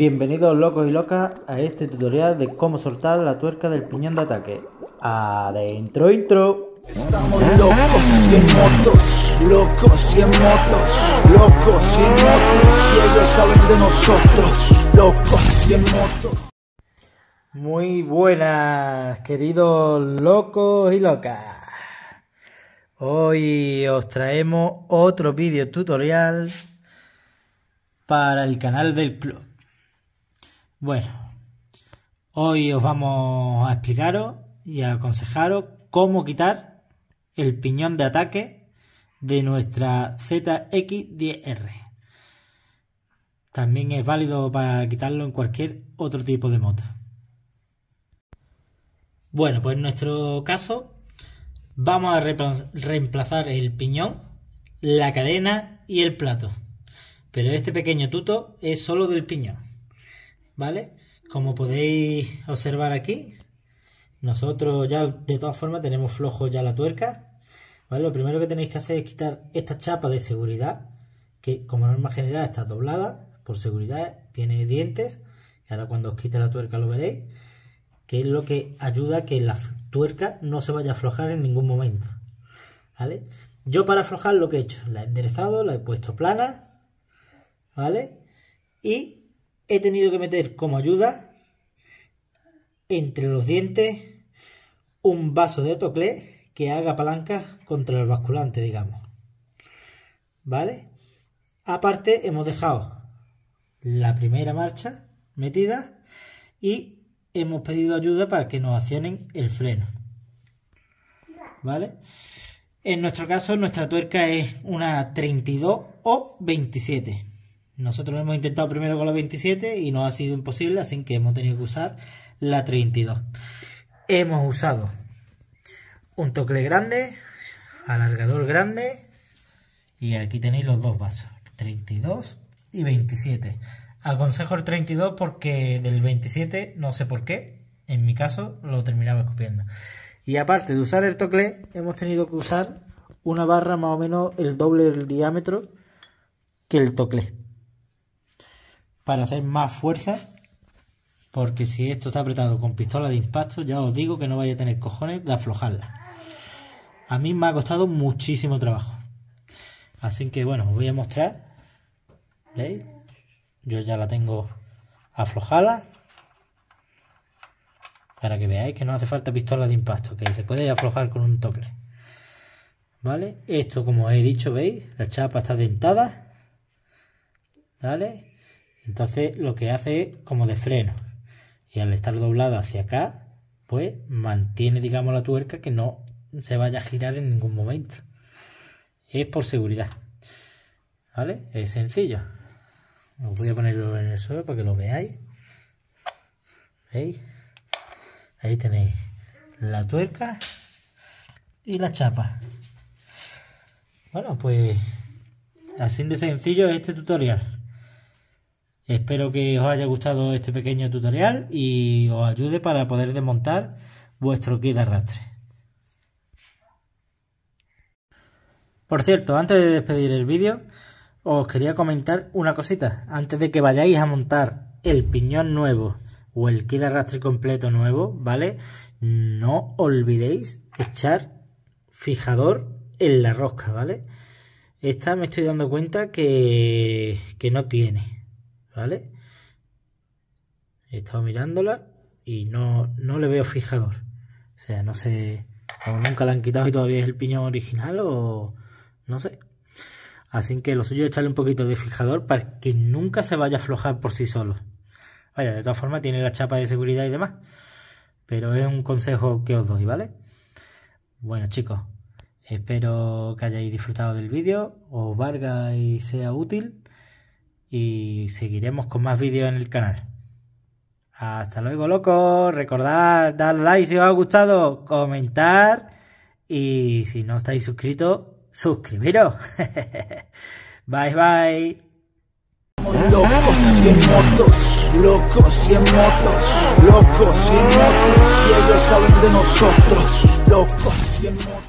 Bienvenidos locos y locas a este tutorial de cómo soltar la tuerca del piñón de ataque. Adentro intro. Estamos locos y en motos, locos y en motos, locos y en motos, y ellos saben de nosotros, locos y en motos. Muy buenas, queridos locos y locas. Hoy os traemos otro vídeo tutorial para el canal del club. Bueno, hoy os vamos a explicaros y a aconsejaros cómo quitar el piñón de ataque de nuestra ZX10R. También es válido para quitarlo en cualquier otro tipo de moto. Bueno, pues en nuestro caso vamos a reemplazar el piñón, la cadena y el plato. Pero este pequeño tuto es solo del piñón. ¿vale? Como podéis observar aquí, nosotros ya de todas formas tenemos flojo ya la tuerca, ¿vale? Lo primero que tenéis que hacer es quitar esta chapa de seguridad, que como norma general está doblada, por seguridad, tiene dientes, que ahora cuando os quite la tuerca lo veréis, que es lo que ayuda a que la tuerca no se vaya a aflojar en ningún momento, ¿vale? Yo para aflojar lo que he hecho, la he enderezado, la he puesto plana, ¿vale? Y he tenido que meter como ayuda entre los dientes un vaso de autoclé que haga palanca contra el basculante, digamos. ¿Vale? Aparte hemos dejado la primera marcha metida y hemos pedido ayuda para que nos accionen el freno. ¿Vale? En nuestro caso, nuestra tuerca es una 32 o 27. Nosotros lo hemos intentado primero con la 27 y no ha sido imposible, así que hemos tenido que usar la 32. Hemos usado un tocle grande, alargador grande y aquí tenéis los dos vasos, 32 y 27. Aconsejo el 32 porque del 27, no sé por qué, en mi caso lo terminaba escupiendo. Y aparte de usar el tocle, hemos tenido que usar una barra más o menos el doble del diámetro que el tocle para hacer más fuerza. Porque si esto está apretado con pistola de impacto, ya os digo que no vaya a tener cojones de aflojarla. A mí me ha costado muchísimo trabajo. Así que bueno, os voy a mostrar. ¿Veis? Yo ya la tengo aflojada. Para que veáis que no hace falta pistola de impacto, que se puede aflojar con un toque. ¿Vale? Esto, como he dicho, ¿veis? La chapa está dentada. ¿Vale? Entonces lo que hace es como de freno. Y al estar doblada hacia acá, pues mantiene, digamos, la tuerca que no se vaya a girar en ningún momento. Es por seguridad. ¿Vale? Es sencillo. Os voy a ponerlo en el suelo para que lo veáis. ¿Veis? Ahí tenéis la tuerca y la chapa. Bueno, pues así de sencillo este tutorial. Espero que os haya gustado este pequeño tutorial y os ayude para poder desmontar vuestro kit de arrastre. Por cierto, antes de despedir el vídeo, os quería comentar una cosita. Antes de que vayáis a montar el piñón nuevo o el kit de arrastre completo nuevo, ¿vale? No olvidéis echar fijador en la rosca, ¿vale? Esta me estoy dando cuenta que, que no tiene. ¿vale? He estado mirándola y no, no le veo fijador. O sea, no sé, o nunca la han quitado y todavía es el piñón original o no sé. Así que lo suyo es echarle un poquito de fijador para que nunca se vaya a aflojar por sí solo. Vaya, de todas formas tiene la chapa de seguridad y demás. Pero es un consejo que os doy, ¿vale? Bueno chicos, espero que hayáis disfrutado del vídeo, os valga y sea útil y seguiremos con más vídeos en el canal. Hasta luego, locos. Recordad, dar like si os ha gustado, comentar y si no estáis suscritos, suscribiros. bye, bye. motos, de nosotros,